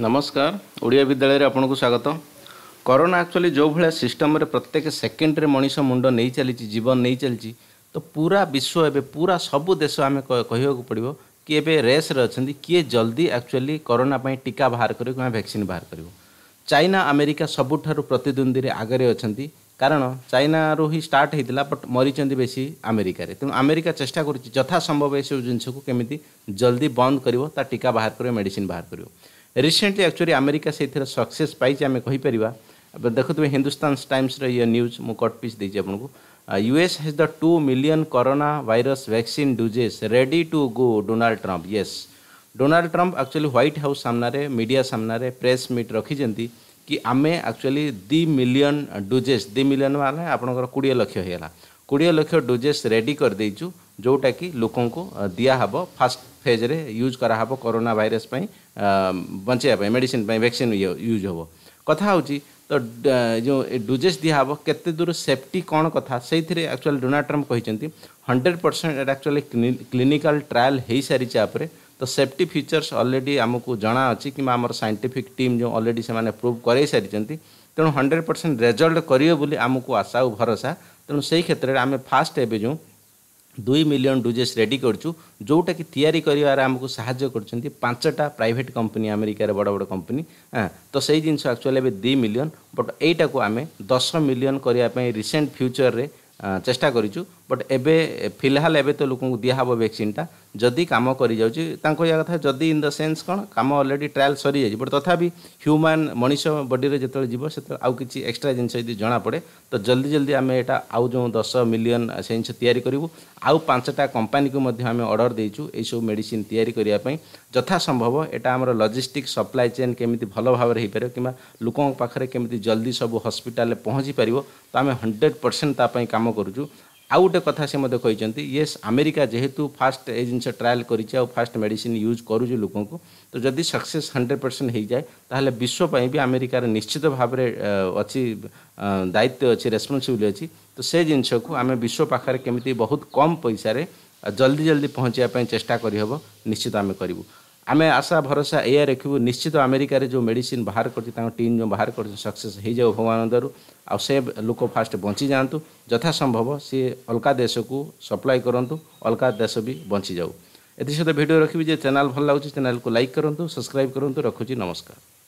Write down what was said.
ନମସ୍କାର ଓଡ଼ିଆ ବିଦ୍ୟାଳୟରେ ଆପଣଙ୍କୁ ସ୍ୱାଗତ କରୋନା ଆକ୍ଚୁଆଲି ଯେଉଁଭଳିଆ ସିଷ୍ଟମରେ ପ୍ରତ୍ୟେକ ସେକେଣ୍ଡରେ ମଣିଷ ମୁଣ୍ଡ ନେଇ ଚାଲିଛି ଜୀବନ ନେଇ ଚାଲିଛି ତ ପୁରା ବିଶ୍ୱ ଏବେ ପୁରା ସବୁ ଦେଶ ଆମେ କହିବାକୁ ପଡ଼ିବ କି ଏବେ ରେସ୍ରେ ଅଛନ୍ତି କିଏ ଜଲ୍ଦି ଆକ୍ଚୁଆଲି କରୋନା ପାଇଁ ଟୀକା ବାହାର କରିବ କିମ୍ବା ଭ୍ୟାକ୍ସିନ୍ ବାହାର କରିବ ଚାଇନା ଆମେରିକା ସବୁଠାରୁ ପ୍ରତିଦ୍ୱନ୍ଦ୍ୱୀରେ ଆଗରେ ଅଛନ୍ତି କାରଣ ଚାଇନାରୁ ହିଁ ଷ୍ଟାର୍ଟ ହେଇଥିଲା ବଟ୍ ମରିଛନ୍ତି ବେଶୀ ଆମେରିକାରେ ତେଣୁ ଆମେରିକା ଚେଷ୍ଟା କରୁଛି ଯଥାସମ୍ଭବ ଏସବୁ ଜିନିଷକୁ କେମିତି ଜଲ୍ଦି ବନ୍ଦ କରିବ ତା ଟୀକା ବାହାର କରିବ ମେଡ଼ିସିନ୍ ବାହାର କରିବ ରିସେଣ୍ଟଲି ଆକ୍ଚୁଆଲି ଆମେରିକା ସେଇଥିରେ ସକ୍ସେସ୍ ପାଇଛି ଆମେ କହିପାରିବା ଦେଖୁଥିବେ ହିନ୍ଦୁସ୍ତାନ ଟାଇମ୍ସର ଇଏ ନ୍ୟୁଜ୍ ମୁଁ କଟ୍ ପିସ୍ ଦେଇଛି ଆପଣଙ୍କୁ US has the two million corona virus vaccine doses ready to go Donald Trump yes Donald Trump actually White House ସାମ୍ନାରେ ମିଡ଼ିଆ ସାମ୍ନାରେ ପ୍ରେସ୍ ମିଟ୍ ରଖିଛନ୍ତି କି ଆମେ actually the million doses the million ମାନେ ଆପଣଙ୍କର କୋଡ଼ିଏ ଲକ୍ଷ ହେଇଗଲା कोड़े लक्ष डोजेस रेडी कर देचु जोटा कि लोक दिहब फास्ट फेज्रे यूज करा करोना भाईर पर बचाप मेडिसीन भैक्सीन यूज हे कथा तो जो डोजेस दिहब के दूर सेफ्टी कौन कथा से एक्चुअल डोनाल्ड ट्रम्प कहते hundred percent actually clinical trial हो सारी तो सेफ्टी फीचर्स अलरेडी आमको जना अच्छी कि सैंटिफिक टीम जो अलरेडी से प्रूव कर सारी तेणु हंड्रेड परसेंट रेजल्ट करेंगे आमको आशा और भरोसा तेणु से ही क्षेत्र में आम फास्ट एवं जो दुई मिलियन डोजेस रेडी करूँ कि तैयारी करार आमको साहय कर प्राइट कंपनी आमेरिकार बड़ बड़ कंपनी हाँ तो से जिन एक्चुअली ए दुई मिलियन बट यहीटा को आम दस मिलियन करने रिसेंट फ्यूचर में चेस्टा करूँ ବଟ୍ ଏବେ ଫିଲହାଲ ଏବେ ତ ଲୋକଙ୍କୁ ଦିଆହେବ ଭ୍ୟାକ୍ସିନ୍ଟା ଯଦି କାମ କରିଯାଉଛି ତାଙ୍କ କହିବା କଥା ଯଦି ଇନ୍ ଦ ସେନ୍ସ କ'ଣ କାମ ଅଲରେଡ଼ି ଟ୍ରାଏଲ୍ ସରିଯାଇଛି ବଟ୍ ତଥାପି ହ୍ୟୁମାନ୍ ମଣିଷ ବଡ଼ିରେ ଯେତେବେଳେ ଯିବ ସେତେବେଳେ ଆଉ କିଛି ଏକ୍ସଟ୍ରା ଜିନିଷ ଯଦି ଜଣାପଡ଼େ ତ ଜଲ୍ଦି ଜଲ୍ଦି ଆମେ ଏଇଟା ଆଉ ଯେଉଁ ଦଶ ମିଲିୟନ୍ ସେ ଜିନିଷ ତିଆରି କରିବୁ ଆଉ ପାଞ୍ଚଟା କମ୍ପାନୀକୁ ମଧ୍ୟ ଆମେ ଅର୍ଡ଼ର ଦେଇଛୁ ଏହିସବୁ ମେଡ଼ିସିନ୍ ତିଆରି କରିବା ପାଇଁ ଯଥା ସମ୍ଭବ ଏଇଟା ଆମର ଲଜିଷ୍ଟିକ୍ ସପ୍ଲାଏ ଚେନ୍ କେମିତି ଭଲ ଭାବରେ ହୋଇପାରିବ କିମ୍ବା ଲୋକଙ୍କ ପାଖରେ କେମିତି ଜଲ୍ଦି ସବୁ ହସ୍ପିଟାଲରେ ପହଞ୍ଚି ପାରିବ ତ ଆମେ ହଣ୍ଡ୍ରେଡ଼ ପରସେଣ୍ଟ ତା ପାଇଁ କାମ କରୁଛୁ ଆଉ ଗୋଟେ କଥା ସେ ମଧ୍ୟ କହିଛନ୍ତି ୟେସ୍ ଆମେରିକା ଯେହେତୁ ଫାଷ୍ଟ ଏ ଜିନିଷ ଟ୍ରାଏଲ୍ କରିଛି ଆଉ ଫାଷ୍ଟ ମେଡ଼ିସିନ୍ ୟୁଜ୍ କରୁଛି ଲୋକଙ୍କୁ ତ ଯଦି ସକ୍ସେସ୍ ହଣ୍ଡ୍ରେଡ଼ ପରସେଣ୍ଟ ହେଇଯାଏ ତାହେଲେ ବିଶ୍ୱ ପାଇଁ ବି ଆମେରିକାର ନିଶ୍ଚିତ ଭାବରେ ଅଛି ଦାୟିତ୍ୱ ଅଛି ରେସ୍ପନ୍ସିବିଲିଟି ଅଛି ତ ସେ ଜିନିଷକୁ ଆମେ ବିଶ୍ୱ ପାଖରେ କେମିତି ବହୁତ କମ୍ ପଇସାରେ ଜଲ୍ଦି ଜଲ୍ଦି ପହଞ୍ଚିବା ପାଇଁ ଚେଷ୍ଟା କରିହେବ ନିଶ୍ଚିତ ଆମେ କରିବୁ आम आशा भरोसा एया रखू निश्चित आमेरिकार जो मेडिसीन बाहर कर टीम जो बाहर कर सक्सेस हो जाऊ भगवान दर आ लोक फास्ट बंची जातु यथासंभव सी अलग देश को सप्लाय करूँ अलग देश भी बंची जाऊ एसहित भिड रखी जो चैनल भल लगुच चैनल को लाइक करूँ सब्सक्राइब करूँ रखुची नमस्कार